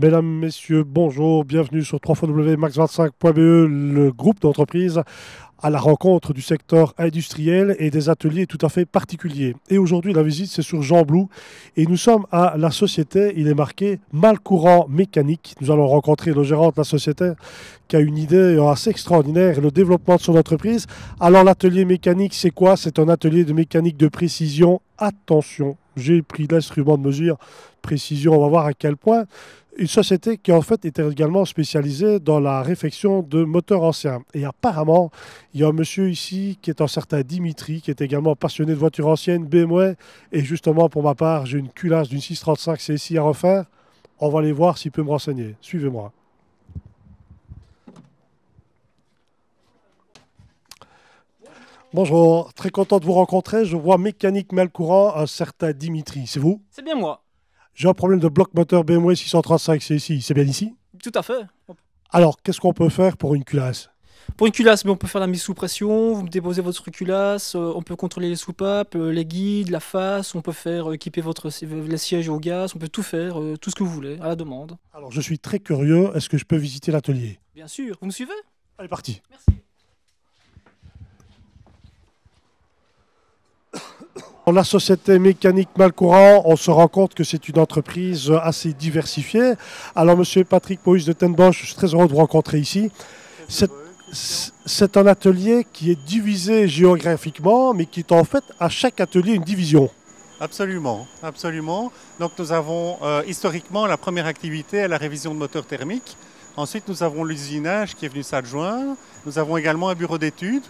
Mesdames, Messieurs, bonjour, bienvenue sur 3FW www.max25.be, le groupe d'entreprise à la rencontre du secteur industriel et des ateliers tout à fait particuliers. Et aujourd'hui, la visite, c'est sur Jean Blou. Et nous sommes à la société, il est marqué Malcourant Mécanique. Nous allons rencontrer le gérant de la société qui a une idée assez extraordinaire le développement de son entreprise. Alors, l'atelier mécanique, c'est quoi C'est un atelier de mécanique de précision. Attention, j'ai pris l'instrument de mesure. Précision, on va voir à quel point une société qui en fait était également spécialisée dans la réfection de moteurs anciens. Et apparemment, il y a un monsieur ici qui est un certain Dimitri, qui est également passionné de voitures anciennes, BMW. Et justement, pour ma part, j'ai une culasse d'une 635 ici à refaire. On va aller voir s'il peut me renseigner. Suivez-moi. Bonjour, très content de vous rencontrer. Je vois mécanique mal courant un certain Dimitri. C'est vous C'est bien moi. J'ai un problème de bloc moteur BMW 635 ici, c'est bien ici Tout à fait. Alors, qu'est-ce qu'on peut faire pour une culasse pour une culasse, on peut faire la mise sous pression, vous déposez votre culasse, euh, on peut contrôler les soupapes, euh, les guides, la face, on peut faire euh, équiper votre, les sièges au gaz, on peut tout faire, tout ce que vous voulez, à la demande. Alors je suis très curieux, est-ce que je peux visiter l'atelier Bien sûr, vous me suivez Allez, parti. Merci. Dans la société mécanique Malcourant, on se rend compte que c'est une entreprise assez diversifiée. Alors, monsieur Patrick Moïse de Tenbosch, je suis très heureux de vous rencontrer ici. C'est un atelier qui est divisé géographiquement, mais qui est en fait à chaque atelier une division. Absolument, absolument. Donc nous avons euh, historiquement la première activité à la révision de moteurs thermiques. Ensuite, nous avons l'usinage qui est venu s'adjoindre. Nous avons également un bureau d'études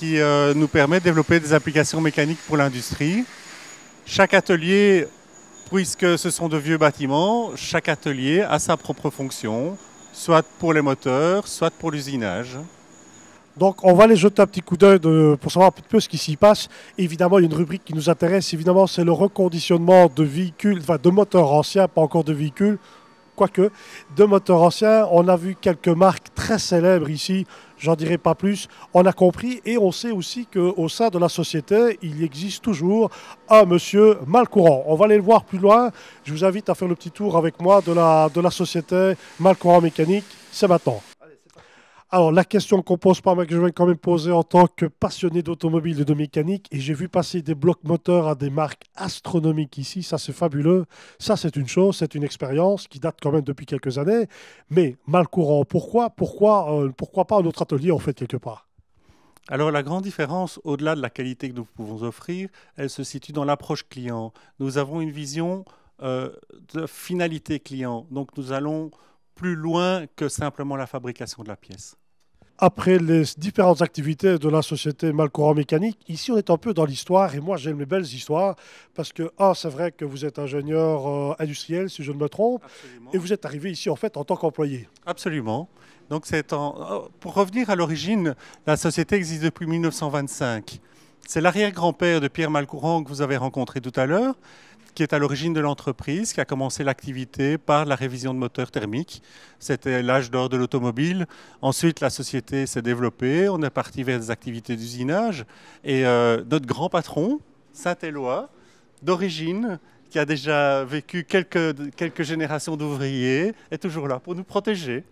qui euh, nous permet de développer des applications mécaniques pour l'industrie. Chaque atelier, puisque ce sont de vieux bâtiments, chaque atelier a sa propre fonction, soit pour les moteurs, soit pour l'usinage. Donc, on va aller jeter un petit coup d'œil pour savoir un petit peu ce qui s'y passe. Évidemment, il y a une rubrique qui nous intéresse. Évidemment, c'est le reconditionnement de véhicules, enfin de moteurs anciens, pas encore de véhicules quoique de moteurs anciens. On a vu quelques marques très célèbres ici, j'en dirai pas plus. On a compris et on sait aussi qu'au sein de la société, il existe toujours un monsieur mal courant. On va aller le voir plus loin. Je vous invite à faire le petit tour avec moi de la, de la société Malcourant Mécanique. C'est maintenant. Alors, la question qu'on pose pas, mais que je vais quand même poser en tant que passionné d'automobile et de mécanique, et j'ai vu passer des blocs moteurs à des marques astronomiques ici, ça c'est fabuleux, ça c'est une chose, c'est une expérience qui date quand même depuis quelques années, mais mal courant. Pourquoi pourquoi, euh, pourquoi pas notre atelier en fait quelque part alors la grande différence, au-delà de la qualité que nous pouvons offrir, elle se situe dans l'approche client. Nous avons une vision euh, de finalité client. Donc nous allons plus loin que simplement la fabrication de la pièce après les différentes activités de la société Malcourant Mécanique, ici on est un peu dans l'histoire et moi j'aime les belles histoires parce que, ah, c'est vrai que vous êtes ingénieur euh, industriel, si je ne me trompe, et vous êtes arrivé ici en fait en tant qu'employé. Absolument. Donc c'est en... Euh, pour revenir à l'origine, la société existe depuis 1925. C'est l'arrière-grand-père de Pierre Malcourant que vous avez rencontré tout à l'heure qui est à l'origine de l'entreprise, qui a commencé l'activité par la révision de moteurs thermiques. C'était l'âge d'or de l'automobile. Ensuite, la société s'est développée. On est parti vers des activités d'usinage. Et euh, notre grand patron, Saint-Éloi, d'origine, qui a déjà vécu quelques, quelques générations d'ouvriers, est toujours là pour nous protéger.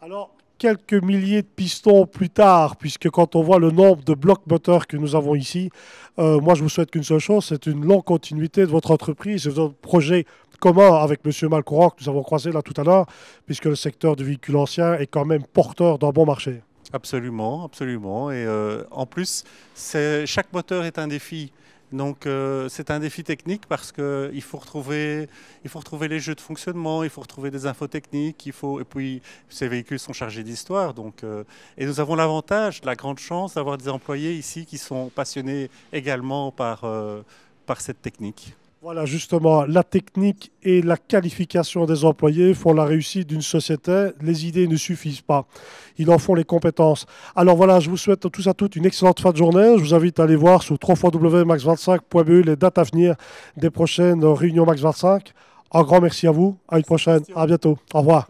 Alors, quelques milliers de pistons plus tard, puisque quand on voit le nombre de blocs moteurs que nous avons ici, euh, moi je vous souhaite qu'une seule chose, c'est une longue continuité de votre entreprise, de votre projet commun avec M. Malcourant que nous avons croisé là tout à l'heure, puisque le secteur du véhicule ancien est quand même porteur d'un bon marché. Absolument, absolument. Et euh, en plus, chaque moteur est un défi. Donc euh, c'est un défi technique parce qu'il faut retrouver, il faut retrouver les jeux de fonctionnement, il faut retrouver des infos techniques, et puis ces véhicules sont chargés d'histoire. Euh, et nous avons l'avantage, la grande chance d'avoir des employés ici qui sont passionnés également par euh, cette technique. Voilà, justement, la technique et la qualification des employés font la réussite d'une société. Les idées ne suffisent pas. Ils en font les compétences. Alors voilà, je vous souhaite à tous à toutes une excellente fin de journée. Je vous invite à aller voir sur www.max25.be les dates à venir des prochaines réunions Max25. Un grand merci à vous. À une prochaine. À bientôt. Au revoir.